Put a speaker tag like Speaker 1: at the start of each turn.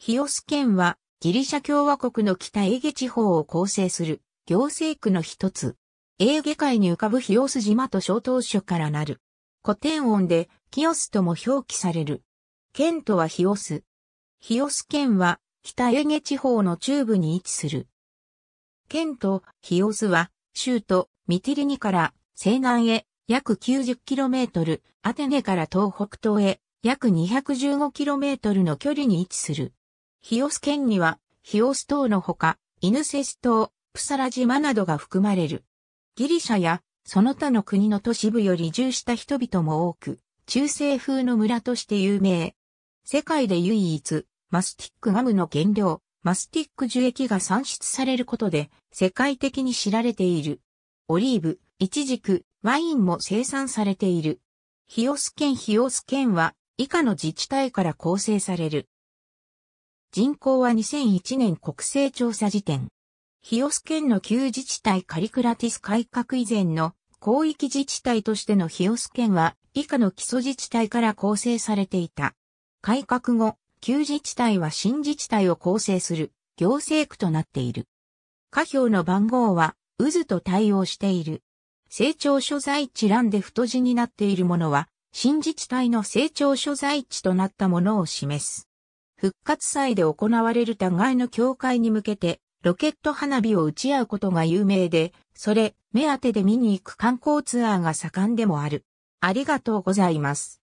Speaker 1: ヒオス県はギリシャ共和国の北エーゲ地方を構成する行政区の一つ。エーゲ海に浮かぶヒオス島と小島所からなる。古典音でキオスとも表記される。県とはヒオス。ヒオス県は北エーゲ地方の中部に位置する。県とヒオスは州都ミティリニから西南へ約 90km、アテネから東北東へ約 215km の距離に位置する。ヒオス県には、ヒオス島のほか、イヌセス島、プサラ島などが含まれる。ギリシャや、その他の国の都市部より移住した人々も多く、中世風の村として有名。世界で唯一、マスティックガムの原料、マスティック樹液が産出されることで、世界的に知られている。オリーブ、イチジク、ワインも生産されている。ヒオス県ヒオス県は、以下の自治体から構成される。人口は2001年国勢調査時点。日吉県の旧自治体カリクラティス改革以前の広域自治体としての日吉県は以下の基礎自治体から構成されていた。改革後、旧自治体は新自治体を構成する行政区となっている。下表の番号は渦と対応している。成長所在地欄で太字になっているものは、新自治体の成長所在地となったものを示す。復活祭で行われる互いの境界に向けて、ロケット花火を打ち合うことが有名で、それ、目当てで見に行く観光ツアーが盛んでもある。ありがとうございます。